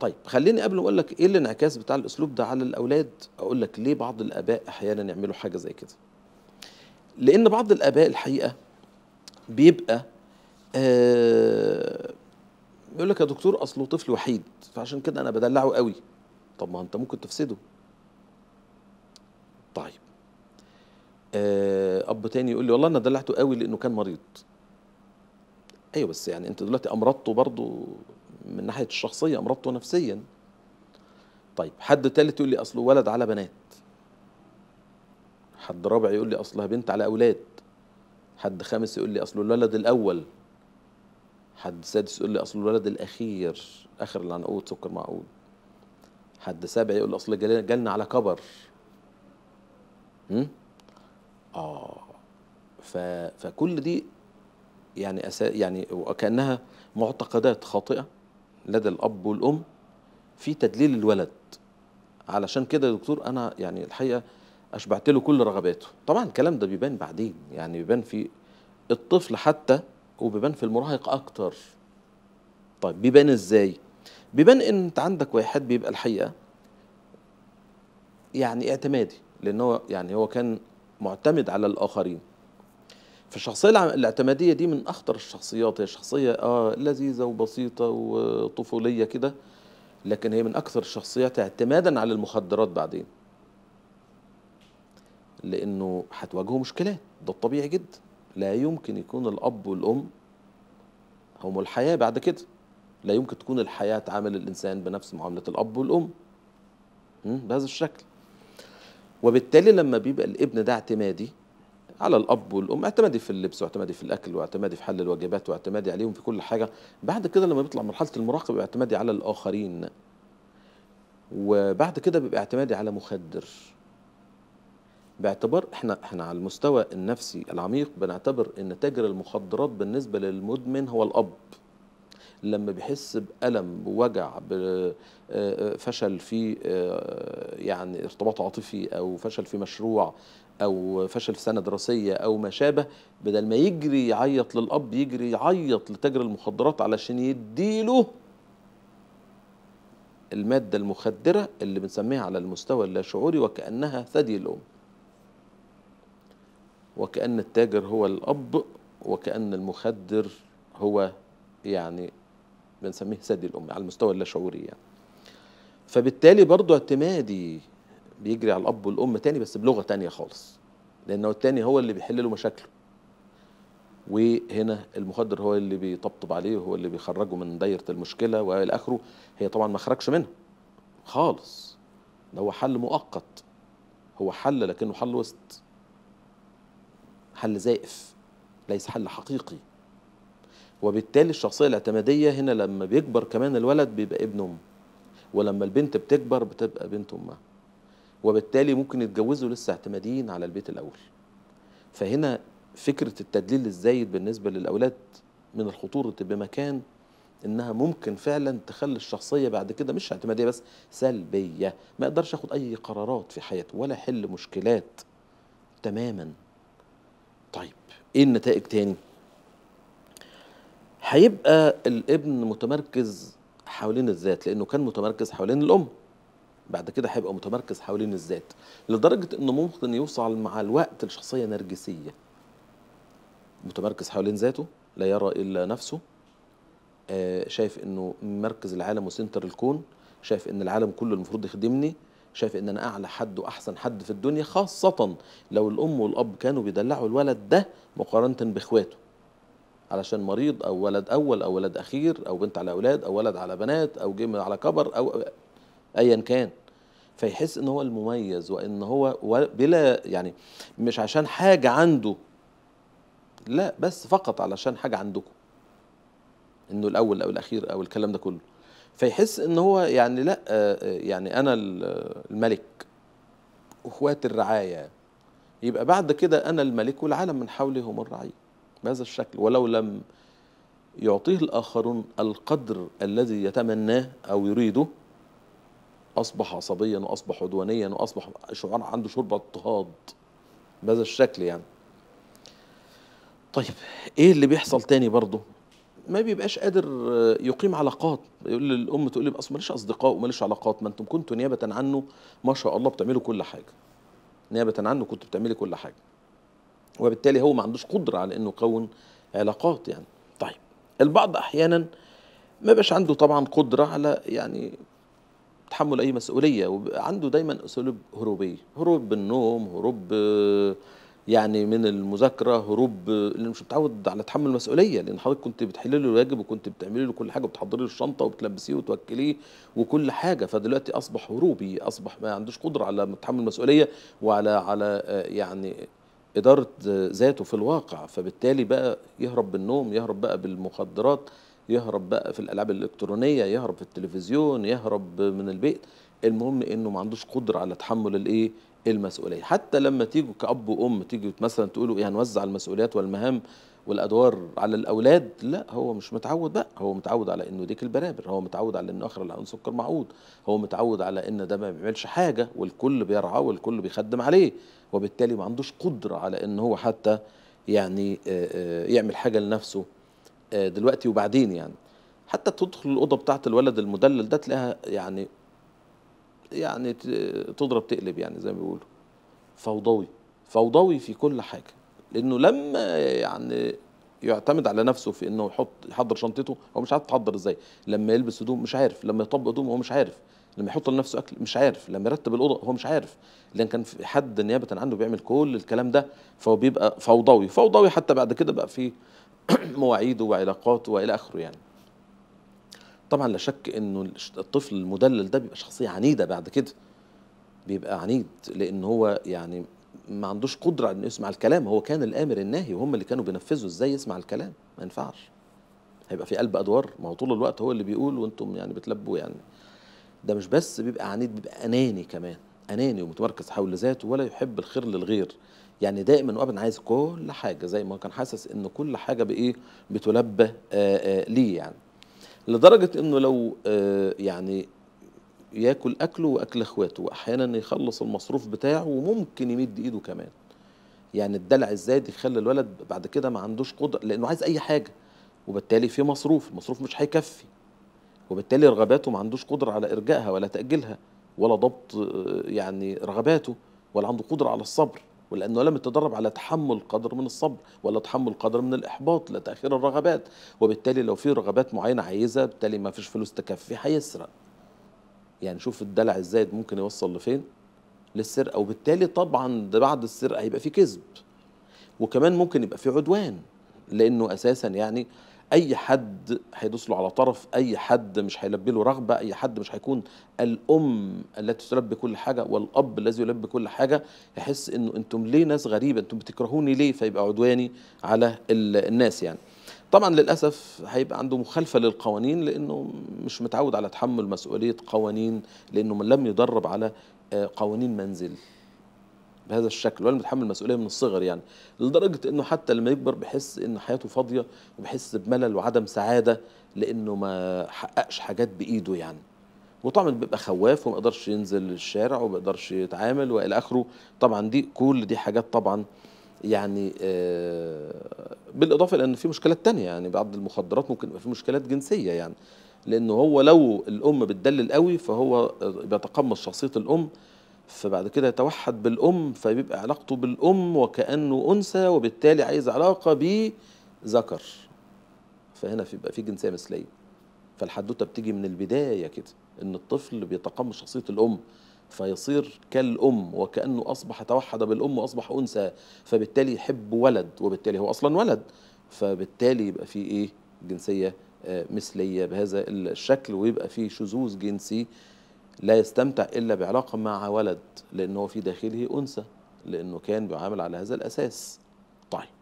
طيب خليني قبل ما اقول لك ايه الانعكاس بتاع الاسلوب ده على الاولاد اقول لك ليه بعض الاباء احيانا يعملوا حاجه زي كده لان بعض الاباء الحقيقه بيبقى آه يقول لك يا دكتور اصله طفل وحيد فعشان كده انا بدلعه قوي طب ما انت ممكن تفسده طيب آه اب تاني يقول لي والله انا دلعته قوي لانه كان مريض ايوه بس يعني انت دلوقتي امرضته برضه من ناحيه الشخصيه مرضته نفسيا طيب حد تالت يقول لي اصله ولد على بنات حد رابع يقول لي اصلها بنت على اولاد حد خامس يقول لي اصله الولد الاول حد سادس يقول لي اصله الولد الاخير اخر العنقود سكر معقود حد سابع يقول لي اصل جالنا على كبر اه ف... فكل دي يعني أسا... يعني وكانها معتقدات خاطئه لدى الاب والام في تدليل الولد علشان كده يا دكتور انا يعني الحقيقه اشبعت له كل رغباته طبعا الكلام ده بيبان بعدين يعني بيبان في الطفل حتى وبيبان في المراهق اكتر طيب بيبان ازاي بيبان ان انت عندك واحد بيبقى الحقيقه يعني اعتمادي لان هو يعني هو كان معتمد على الاخرين فالشخصية الاعتمادية دي من أخطر الشخصيات هي شخصية آه لذيذة وبسيطة وطفولية كده لكن هي من أكثر الشخصيات اعتمادا على المخدرات بعدين لأنه هتواجهه مشكلات ده الطبيعي جدا لا يمكن يكون الأب والأم هم الحياة بعد كده لا يمكن تكون الحياة تعامل الإنسان بنفس معاملة الأب والأم بهذا الشكل وبالتالي لما بيبقى الابن ده اعتمادي على الاب والام اعتمادي في اللبس واعتمادي في الاكل واعتمادي في حل الواجبات واعتمادي عليهم في كل حاجه بعد كده لما بيطلع مرحله المراقب بيبقى اعتمادي على الاخرين وبعد كده بيبقى اعتمادي على مخدر باعتبار احنا احنا على المستوى النفسي العميق بنعتبر ان تاجر المخدرات بالنسبه للمدمن هو الاب لما بيحس بألم بوجع بفشل آه، آه، في آه، يعني ارتباط عاطفي أو فشل في مشروع او فشل في سنه دراسيه او ما شابه بدل ما يجري يعيط للاب يجري يعيط لتاجر المخدرات علشان يديله الماده المخدره اللي بنسميها على المستوى اللاشعوري وكانها ثدي الام وكان التاجر هو الاب وكان المخدر هو يعني بنسميه ثدي الام على المستوى اللاشعوري يعني فبالتالي برضه اعتمادي بيجري على الاب والام تاني بس بلغه تانيه خالص لانه التاني هو اللي بيحل له مشاكله وهنا المخدر هو اللي بيطبطب عليه وهو اللي بيخرجه من دايره المشكله والى اخره هي طبعا ما خرجش منها خالص ده هو حل مؤقت هو حل لكنه حل وسط حل زائف ليس حل حقيقي وبالتالي الشخصية الاعتمادية هنا لما بيكبر كمان الولد بيبقى ابن أم ولما البنت بتكبر بتبقى بنت أمها وبالتالي ممكن يتجوزوا لسه اعتماديين على البيت الاول فهنا فكره التدليل الزايد بالنسبه للاولاد من الخطوره بمكان انها ممكن فعلا تخلي الشخصيه بعد كده مش اعتماديه بس سلبيه ما اقدرش اخد اي قرارات في حياته ولا احل مشكلات تماما طيب ايه النتائج تاني هيبقى الابن متمركز حوالين الذات لانه كان متمركز حوالين الام بعد كده هيبقى متمركز حوالين الذات لدرجه انه ممكن يوصل مع الوقت لشخصيه نرجسيه متمركز حوالين ذاته لا يرى الا نفسه آه شايف انه مركز العالم وسنتر الكون شايف ان العالم كله المفروض يخدمني شايف ان انا اعلى حد واحسن حد في الدنيا خاصه لو الام والاب كانوا بيدلعوا الولد ده مقارنه باخواته علشان مريض او ولد اول او ولد اخير او بنت على اولاد او ولد على بنات او جيم على كبر او ايا كان فيحس ان هو المميز وان هو بلا يعني مش عشان حاجه عنده لا بس فقط علشان حاجه عندكم انه الاول او الاخير او الكلام ده كله فيحس ان هو يعني لا آه، آه، يعني انا الملك اخوات الرعايا يبقى بعد كده انا الملك والعالم من حولي هم الرعيه بهذا الشكل ولو لم يعطيه الاخرون القدر الذي يتمناه او يريده اصبح عصبيا واصبح عدوانيا واصبح شعار عنده شرب اضطهاد بهذا الشكل يعني طيب ايه اللي بيحصل تاني برضه ما بيبقاش قادر يقيم علاقات يقول للام تقول لي اصل ماليش اصدقاء وماليش علاقات ما انتم كنتوا نيابه عنه ما شاء الله بتعملوا كل حاجه نيابه عنه كنت بتعملي كل حاجه وبالتالي هو ما عندوش قدره على انه يكون علاقات يعني طيب البعض احيانا ما بيبقاش عنده طبعا قدره على يعني تحمل اي مسؤوليه وعنده دايما اسلوب هروبيه هروب بالنوم هروب آه، يعني من المذاكره هروب اللي آه، مش متعود على تحمل مسؤوليه لان حضرتك كنت بتحل له الواجب وكنت بتعملي له كل حاجه وبتحضري له الشنطه وبتلبسيه وتوكليه وكل حاجه فدلوقتي اصبح هروبي اصبح ما عندوش قدره على تحمل مسؤوليه وعلى على آه، يعني اداره ذاته في الواقع فبالتالي بقى يهرب بالنوم يهرب بقى بالمخدرات يهرب بقى في الالعاب الالكترونيه يهرب في التلفزيون يهرب من البيت المهم انه ما عندوش قدره على تحمل الايه المسؤوليه حتى لما تيجوا كاب وام تيجوا مثلا تقولوا يعني نوزع المسؤوليات والمهام والادوار على الاولاد لا هو مش متعود بقى هو متعود على انه ديك البرابر هو متعود على انه اخر العنصر سكر معقود هو متعود على ان ده ما بيعملش حاجه والكل بيرعاه والكل بيخدم عليه وبالتالي ما عندوش قدره على ان هو حتى يعني يعمل حاجه لنفسه آه، دلوقتي وبعدين يعني حتى تدخل الاوضه بتاعه الولد المدلل ده تلاقيها يعني يعني تضرب تقلب يعني زي ما بيقولوا فوضوي فوضوي في كل حاجه لانه لما يعني يعتمد على نفسه في انه يحط يحضر شنطته هو مش عارف تحضر ازاي لما يلبس هدوم مش عارف لما يطبق هدوم هو مش عارف لما يحط لنفسه اكل مش عارف لما يرتب الاوضه هو مش عارف لان كان في حد نيابه عنه بيعمل كل الكلام ده فهو بيبقى فوضوي فوضوي حتى بعد كده بقى في مواعيده وعلاقاته والى اخره يعني طبعا لا شك انه الطفل المدلل ده بيبقى شخصيه عنيده بعد كده بيبقى عنيد لان هو يعني ما عندوش قدره انه يسمع الكلام هو كان الامر الناهي وهم اللي كانوا بينفذوا ازاي يسمع الكلام ما ينفعش هيبقى في قلب ادوار ما هو طول الوقت هو اللي بيقول وانتم يعني بتلبوا يعني ده مش بس بيبقى عنيد بيبقى اناني كمان اناني ومتمركز حول ذاته ولا يحب الخير للغير يعني دائما وابدا عايز كل حاجه زي ما كان حاسس ان كل حاجه بايه بتلبى آه، آه، ليه يعني لدرجه انه لو آه، يعني ياكل اكله واكل اخواته واحيانا يخلص المصروف بتاعه وممكن يمد ايده كمان يعني الدلع الزايد يخلي الولد بعد كده ما عندوش قدره لانه عايز اي حاجه وبالتالي في مصروف المصروف مش هيكفي وبالتالي رغباته ما عندوش قدره على ارجائها ولا تاجيلها ولا ضبط يعني رغباته ولا عنده قدره على الصبر ولأنه لم يتدرب على تحمل قدر من الصبر ولا تحمل قدر من الإحباط لتاخير الرغبات وبالتالي لو في رغبات معينة عايزها بالتالي ما فيش فلوس تكفي هيسرق يعني شوف الدلع الزايد ممكن يوصل لفين للسرقة وبالتالي طبعا بعد السرقة هيبقى في كذب وكمان ممكن يبقى في عدوان لأنه أساسا يعني اي حد هيدوس له على طرف اي حد مش هيلبي له رغبه اي حد مش هيكون الام التي تلبي كل حاجه والاب الذي يلبي كل حاجه يحس انه انتم ليه ناس غريبه انتم بتكرهوني ليه فيبقى عدواني على الناس يعني طبعا للاسف هيبقى عنده مخالفه للقوانين لانه مش متعود على تحمل مسؤوليه قوانين لانه لم يدرب على آه، قوانين منزل بهذا الشكل ولا متحمل مسؤوليه من الصغر يعني لدرجه انه حتى لما يكبر بيحس ان حياته فاضيه وبيحس بملل وعدم سعاده لانه ما حققش حاجات بايده يعني وطبعا بيبقى خواف وما يقدرش ينزل الشارع وما يقدرش يتعامل والى اخره طبعا دي كل دي حاجات طبعا يعني آه بالاضافه لان في مشكلات تانية يعني بعض المخدرات ممكن يبقى في مشكلات جنسيه يعني لانه هو لو الام بتدلل قوي فهو بيتقمص شخصيه الام فبعد كده يتوحد بالأم فبيبقى علاقته بالأم وكأنه أنثى وبالتالي عايز علاقة بذكر فهنا بيبقى في جنسية مثلية فالحدوتة بتيجي من البداية كده إن الطفل بيتقمص شخصية الأم فيصير كالأم وكأنه أصبح توحد بالأم وأصبح أنثى فبالتالي يحب ولد وبالتالي هو أصلا ولد فبالتالي يبقى في إيه جنسية آه، مثلية بهذا الشكل ويبقى في شذوذ جنسي لا يستمتع إلا بعلاقة مع ولد لأنه في داخله أنثى لأنه كان بيعامل على هذا الأساس طيب